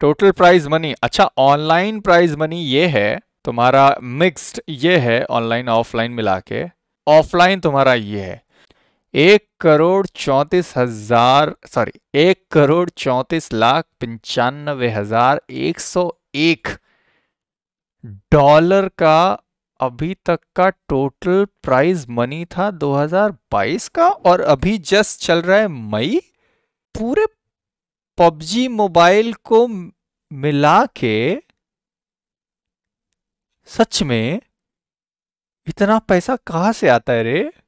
total prize money अच्छा online prize money ये है तुम्हारा मिक्स्ड ये है ऑनलाइन ऑफलाइन मिला के ऑफलाइन तुम्हारा ये है एक करोड़ चौंतीस हजार सॉरी एक करोड़ चौंतीस लाख पंचानवे हजार एक सौ एक डॉलर का अभी तक का टोटल प्राइज मनी था 2022 का और अभी जस्ट चल रहा है मई पूरे पबजी मोबाइल को मिला के सच में इतना पैसा कहाँ से आता है रे